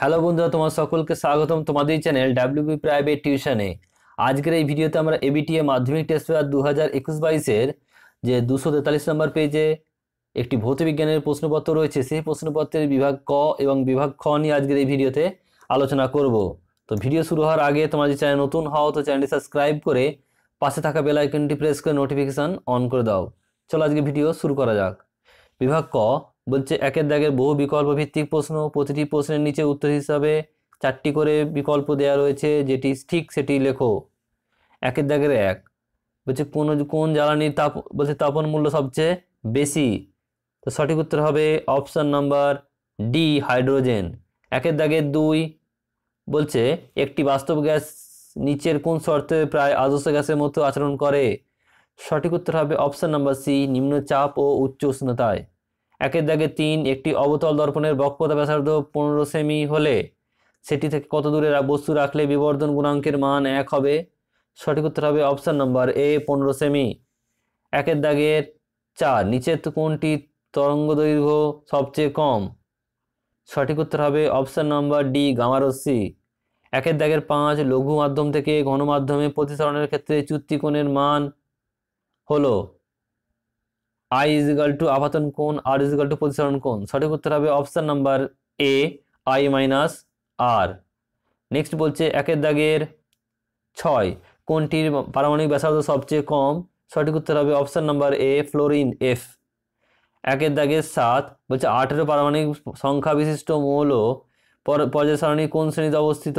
hello বন্ধুরা তোমার সকলকে স্বাগতম তোমাদের চ্যানেল ডাব্লিউবি প্রাইভেট টিউশনে আজকের এই ভিডিওতে আমরা ABTA e Madhyamik test paper দু হাজার একুশ বাইশের যে দুশো তেতাল্লিশ নম্বর পেজে একটি ভৌতবিজ্ঞানের প্রশ্নপত্র রয়েছে সেই প্রশ্নপত্রের বিভাগ ক এবং বিভাগ খ নিয়ে আজকের এই ভিডিওতে আলোচনা করব তো ভিডিও শুরু হওয়ার আগে তোমার যে চ্যানেল নতুন হও তো চ্যানেলটি সাবস্ক্রাইব করে পাশে থাকা বেল আইকনটি প্রেস করে নোটিফিকেশান অন করে দাও চলো আজকে ভিডিও শুরু করা যাক বিভাগ ক বলছে একের দাগের বহু বিকল্প ভিত্তিক প্রশ্ন প্রতিটি প্রশ্নের নিচে উত্তর হিসাবে চারটি করে বিকল্প দেয়া রয়েছে যেটি ঠিক সেটি লেখো একের দাগের এক বলছে কোন কোন জ্বালানির তাপ বলছে তাপন মূল্য সবচেয়ে বেশি তো সঠিক উত্তর হবে অপশান নাম্বার ডি হাইড্রোজেন একের দাগের দুই বলছে একটি বাস্তব গ্যাস নিচের কোন শর্তে প্রায় আদর্শ গ্যাসের মতো আচরণ করে সঠিক উত্তর হবে অপশান নাম্বার সি নিম্ন চাপ ও উচ্চ উষ্ণতায় একের দাগে তিন একটি অবতল দর্পণের বক্ষতা ব্যাসার্ধ পনেরো সেমি হলে সেটি থেকে কত দূরে বস্তু রাখলে বিবর্ধন গুণাঙ্কের মান এক হবে সঠিক উত্তর হবে অপশান নম্বর এ পনেরো সেমি একের দাগের চার নিচের কোনটি তরঙ্গ দৈর্ঘ্য সবচেয়ে কম সঠিক উত্তর হবে অপশান নম্বর ডি গামারসি একের দাগের পাঁচ লঘু মাধ্যম থেকে গণমাধ্যমে মাধ্যমে প্রতিসরণের ক্ষেত্রে চুক্তি কোণের মান হলো আই ইজ ইকাল টু আপাতন কোণ আর ইজ ইকাল টু প্রতিসরণ কোণ সঠিক উত্তর হবে option number A i minus r next বলছে একের দাগের ছয় কোনটির পারমাণবিক ব্যাসার্ধ সবচেয়ে কম সঠিক উত্তর হবে option number A fluorine F একের দাগের সাত বলছে আঠেরো পারমাণবিক সংখ্যা বিশিষ্ট মৌল পর্যায় সারণী কোন শ্রেণীতে অবস্থিত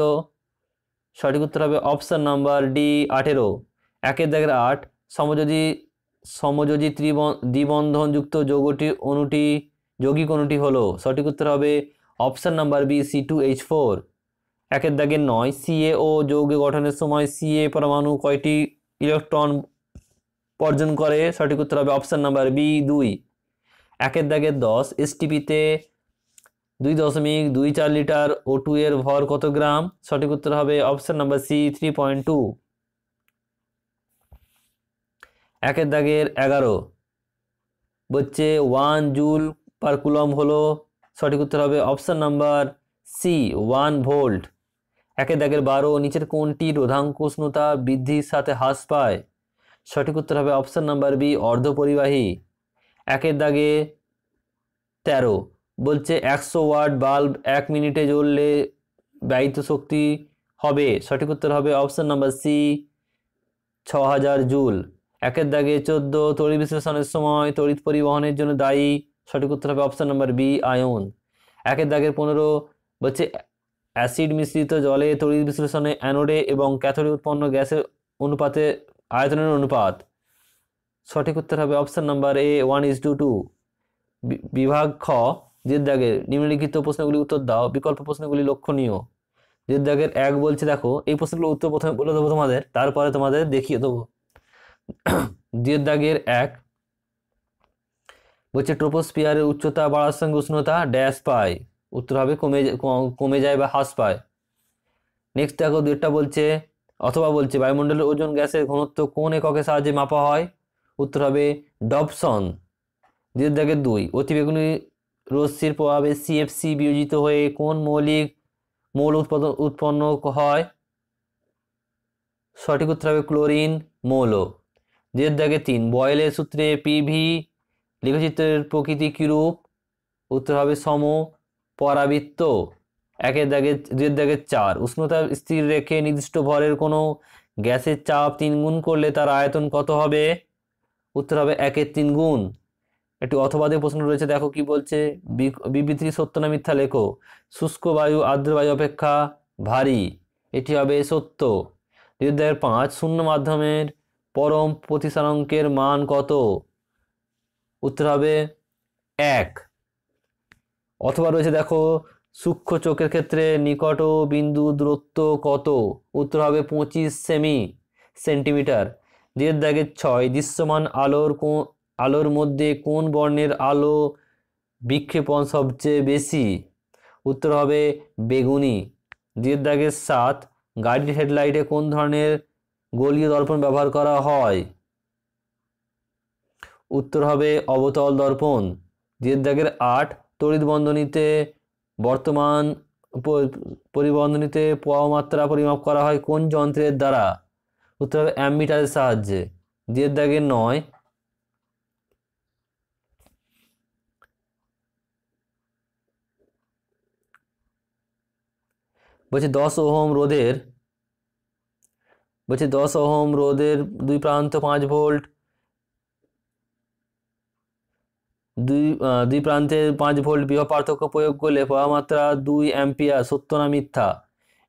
সঠিক উত্তর হবে অপশান নাম্বার ডি আঠেরো একের দাগের আট সমযোজী সমযোজী ত্রিবন দ্বিবন্ধনযুক্ত যৌগটি অনুটি যৌগিক অনুটি হলো সঠিক উত্তর হবে option number B C two H four একের দাগে নয় সিএ ও যৌগ গঠনের সময় সিএ পরমাণু কয়টি ইলেকট্রন অর্জন করে সঠিক উত্তর হবে অপশান নাম্বার বি দুই একের দাগে দশ এসটিপিতে দুই দশমিক দুই চার লিটার ও টু এর ভর কত গ্রাম সঠিক উত্তর হবে option number C three point two একের দাগের এগারো বলছে ওয়ান জুল পারকুলম কুলম হলো সঠিক উত্তর হবে option number C one volt একের দাগের বারো নিচের কোনটি রোধাঙ্ক উষ্ণতা বৃদ্ধির সাথে হ্রাস পায় সঠিক উত্তর হবে অপশান নাম্বার বি অর্ধপরিবাহী একের দাগে তেরো বলছে একশো ওয়াট বাল্ব এক মিনিটে জ্বললে ব্যয়িত শক্তি হবে সঠিক উত্তর হবে অপশান নাম্বার সি ছ হাজার জুল একের দাগে চোদ্দ তড়িৎ বিশ্লেষণের সময় তড়িৎ পরিবহনের জন্য দায়ী সঠিক উত্তর হবে অপশান নাম্বার বি আয়ন একের দাগের পনেরো বলছে অ্যাসিড মিশ্রিত জলে তড়িৎ বিশ্লেষণে অ্যানোডে এবং ক্যাথোডে উৎপন্ন গ্যাসের অনুপাতে আয়তনের অনুপাত সঠিক উত্তর হবে option number A one is to two বিভাগ খ দাগের নিম্নলিখিত প্রশ্নগুলি উত্তর দাও বিকল্প প্রশ্নগুলি লক্ষণীয় দাগের এক বলছে দেখো এই প্রশ্নগুলো উত্তর প্রথমে বলে দেবো তোমাদের তারপরে তোমাদের দেখিয়ে দেবো দিয়ের দাগের এক বলছে ট্রোপোস্পিয়ারের উচ্চতা বাড়ার সঙ্গে উষ্ণতা ড্যাশ পায় উত্তর হবে কমে কমে যায় বা হ্রাস পায় নেক্সট দেখো দুটা বলছে অথবা বলছে বায়ুমণ্ডলের ওজন গ্যাসের ঘনত্ব কোন এককের সাহায্যে মাপা হয় উত্তর হবে ডবসন দ্বিতীয় দাগে দুই অতিবেগুনি রশ্মির প্রভাবে সিএফসি বিয়োজিত হয়ে কোন মৌলিক মৌল উৎপাদন উৎপন্ন হয় সঠিক উত্তর হবে ক্লোরিন মৌল জের দাগে তিন বয়েলের সূত্রে পিভি লেখচিত্রের প্রকৃতি কিরূপ উত্তর হবে সম পরাবৃত্ত একের দাগে দুয়ের দাগে চার উষ্ণতা স্থির রেখে নির্দিষ্ট ভরের কোনো গ্যাসের চাপ তিন গুণ করলে তার আয়তন কত হবে উত্তর হবে একের তিন গুণ একটি অথবাদে প্রশ্ন রয়েছে দেখো কি বলছে বিবৃতি সত্য না মিথ্যা লেখো শুষ্ক বায়ু আর্দ্র বায়ু অপেক্ষা ভারী এটি হবে সত্য দুয়ের দাগের পাঁচ শূন্য মাধ্যমের পরম প্রতিসারাঙ্কের মান কত উত্তর হবে এক অথবা রয়েছে দেখো সূক্ষ্ম চোখের ক্ষেত্রে নিকট বিন্দু দূরত্ব কত উত্তর হবে পঁচিশ সেমি সেন্টিমিটার দেড় দাগের ছয় দৃশ্যমান আলোর আলোর মধ্যে কোন বর্ণের আলো বিক্ষেপণ সবচেয়ে বেশি উত্তর হবে বেগুনি দেড় দাগের সাত গাড়ির হেডলাইটে কোন ধরনের গোলীয় দর্পণ ব্যবহার করা হয় উত্তর হবে অবতল দর্পণ জেদ আট তড়িৎ বন্ধনীতে বর্তমান পরিবন্ধনীতে মাত্রা পরিমাপ করা হয় কোন যন্ত্রের দ্বারা উত্তর হবে অ্যামিটারের সাহায্যে জেদ নয় বলছি দশ ওহম রোধের বলছে দশ ওহম রোদের দুই প্রান্ত পাঁচ ভোল্ট দুই দুই প্রান্তে পাঁচ ভোল্ট বিভব পার্থক্য প্রয়োগ করলে মাত্রা দুই অ্যাম্পিয়ার সত্য না মিথ্যা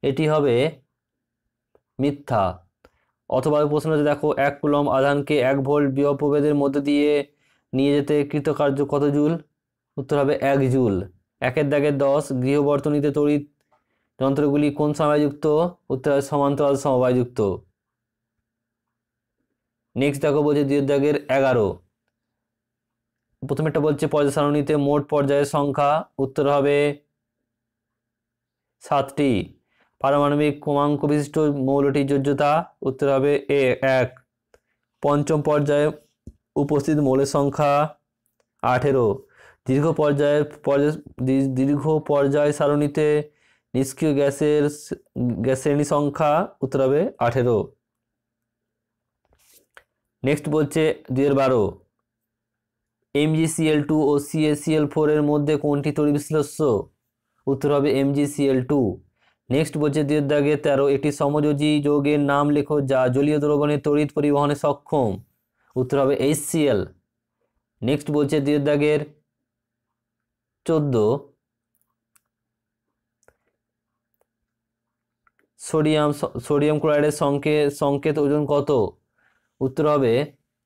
এটি হবে মিথ্যা অথবা প্রশ্নতে দেখো এক কুলম আধানকে এক ভোল্ট বিভব প্রভেদের মধ্যে দিয়ে নিয়ে যেতে কৃতকার্য কত জুল উত্তর হবে এক জুল একের দাগে দশ গৃহবর্তনীতে তড়িৎ যন্ত্রগুলি কোন সময়যুক্ত উত্তর সমান্তরাল সমবায়যুক্ত নেক্সট দেখো বলছে দ্বিতীয় দাগের এগারো প্রথমেরটা বলছে পর্যায় সারণীতে মোট পর্যায়ের সংখ্যা উত্তর হবে সাতটি পারমাণবিক ক্রমাঙ্ক বিশিষ্ট মৌলটির যোজ্যতা উত্তর হবে এ এক পঞ্চম পর্যায়ে উপস্থিত মৌলের সংখ্যা আঠেরো দীর্ঘ পর্যায়ের পর্যায় দীর্ঘ পর্যায় সারণীতে নিষ্ক্রিয় গ্যাসের গ্যাস শ্রেণী সংখ্যা উত্তর হবে আঠেরো নেক্সট বলছে দুই হাজার C L two O C S C L ফোরের মধ্যে কোনটি তরি বিশ্লেষ্য উত্তর হবে M G C L two next বলছে দুই দাগে তেরো একটি সমযোজী যোগের নাম লেখো যা জলীয় দ্রবণে তড়িৎ পরিবহনে সক্ষম উত্তর হবে এইচসিএল নেক্সট বলছে দুই দাগের চোদ্দ সোডিয়াম সোডিয়াম ক্লোরাইডের সংকেত সংকেত ওজন কত উত্তর হবে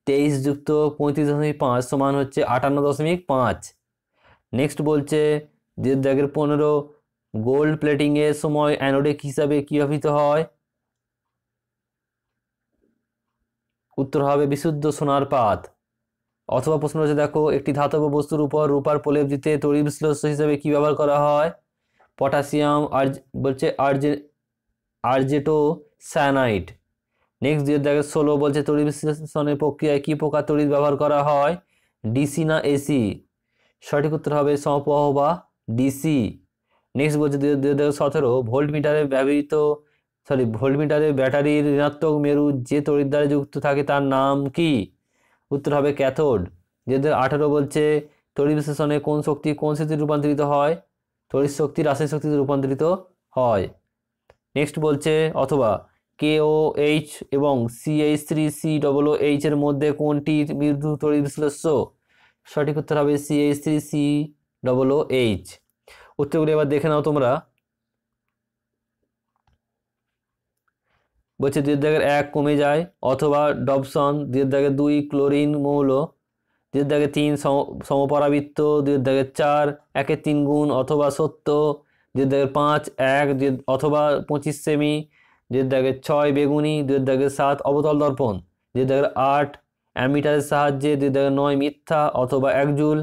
তেইশ যুক্ত পঁয়ত্রিশ দশমিক পাঁচ সমান হচ্ছে আটান্ন দশমিক পাঁচ নেক্সট বলছে দেড় দাগের পনেরো গোল্ড প্লেটিংয়ের সময় অ্যানোডেক হিসাবে কী ব্যবহৃত হয় উত্তর হবে বিশুদ্ধ সোনার পাত অথবা প্রশ্ন রয়েছে দেখো একটি ধাতব বস্তুর উপর রূপার প্রলেপ দিতে তড়ি বিশ্লেষ হিসাবে কী ব্যবহার করা হয় পটাশিয়াম আর বলছে আর্জে আর্জেটো স্যানাইট নেক্সট দুই দেখে ষোলো বলছে তড়ি বিশ্লেষণের প্রক্রিয়ায় কী প্রকার তড়িৎ ব্যবহার করা হয় ডিসি না এসি সঠিক উত্তর হবে সমপহ বা ডিসি নেক্সট বলছে দুই হাজার সতেরো ভোল্ট মিটারে ব্যবহৃত সরি ভোল্ট মিটারে ব্যাটারির ঋণাত্মক মেরু যে তড়িৎ দ্বারা যুক্ত থাকে তার নাম কি উত্তর হবে ক্যাথোড দুই আঠেরো বলছে তড়ি বিশ্লেষণে কোন শক্তি কোন শক্তিতে রূপান্তরিত হয় তড়িৎ শক্তি রাসায়নিক শক্তিতে রূপান্তরিত হয় নেক্সট বলছে অথবা কে ও এইচ এবং CH three C double H এর মধ্যে কোনটির বিদ্যুৎ বিশ্লেষ্য সঠিক উত্তর হবে CH three C double H উত্তরগুলি এবার দেখে নাও তোমরা বলছে দুই দাগের এক কমে যায় অথবা ডবসন দুই দাগের দুই ক্লোরিন মৌল দুই দাগের তিন সমপরাবৃত্ত দুই দাগের চার একের তিন গুণ অথবা সত্য দুই দাগের পাঁচ এক অথবা পঁচিশ সেমি দুয়ের দাগে ছয় বেগুনি দুয়ের দাগে সাত অবতল দর্পণ যে দাগের আট অ্যামিটারের সাহায্যে দুই দাগের নয় মিথ্যা অথবা একজুল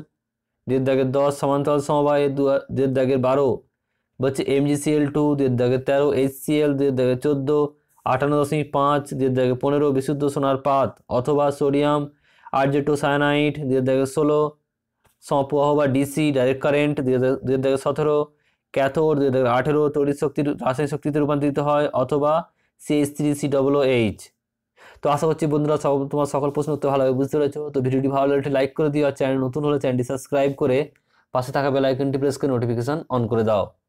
দুয়ের দাগের দশ সমান্তরাল সমবায় দুয়ের দাগের বারো হচ্ছে এমজিসিএল টু দুয়ের দাগে তেরো এইচসিএল দুয়ের দাগে চোদ্দো আটান্ন দশমিক পাঁচ দুয়ের দাগে পনেরো বিশুদ্ধ সোনার পাত অথবা সোডিয়াম সায়ানাইট দুয়ের দাগে ষোলো সমপ্রবাহ বা ডিসি ডাইরেক্ট কারেন্ট দুয়ের দাগে সতেরো ক্যাথোড আঠেরো তড়িৎ শক্তির রাসায়নিক শক্তিতে রূপান্তরিত হয় অথবা CS three C double H তো আশা করছি বন্ধুরা সব তোমার সকল প্রশ্ন উত্তর ভালোভাবে বুঝতে পেরেছো তো ভিডিওটি ভালো লাগলে লাইক করে দিও আর চ্যানেল নতুন হলে চ্যানেলটি সাবস্ক্রাইব করে পাশে থাকা বেল আইকনটি প্রেস করে নোটিফিকেশন অন করে দাও